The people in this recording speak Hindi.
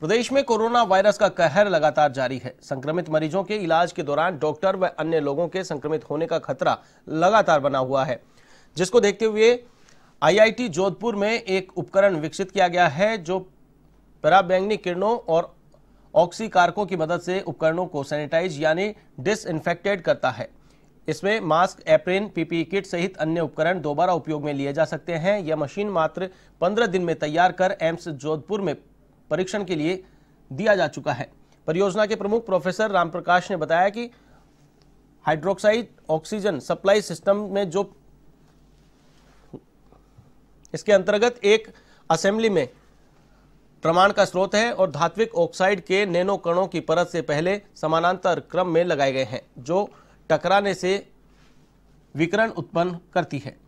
प्रदेश में कोरोना वायरस का कहर लगातार जारी है संक्रमित मरीजों के इलाज के दौरान डॉक्टर व अन्य लोगों के संक्रमित होने का खतरा लगातार बना हुआ है जिसको देखते हुए आईआईटी जोधपुर में एक उपकरण विकसित किया गया है जो पराबैंगनी किरणों और ऑक्सी कारकों की मदद से उपकरणों को सैनिटाइज यानी डिसइंफेक्टेड करता है इसमें मास्क एप्रेन पीपीई किट सहित अन्य उपकरण दोबारा उपयोग में लिए जा सकते हैं यह मशीन मात्र 15 दिन में तैयार कर एम्स जोधपुर में परीक्षण के लिए दिया जा चुका है परियोजना के प्रमुख प्रोफेसर रामप्रकाश ने बताया कि हाइड्रोक्साइड ऑक्सीजन सप्लाई सिस्टम में जो इसके अंतर्गत एक असेंबली में प्रमाण का स्रोत है और धात्विक ऑक्साइड के नैनो कणों की परत से पहले समानांतर क्रम में लगाए गए हैं जो टकराने से विकरण उत्पन्न करती है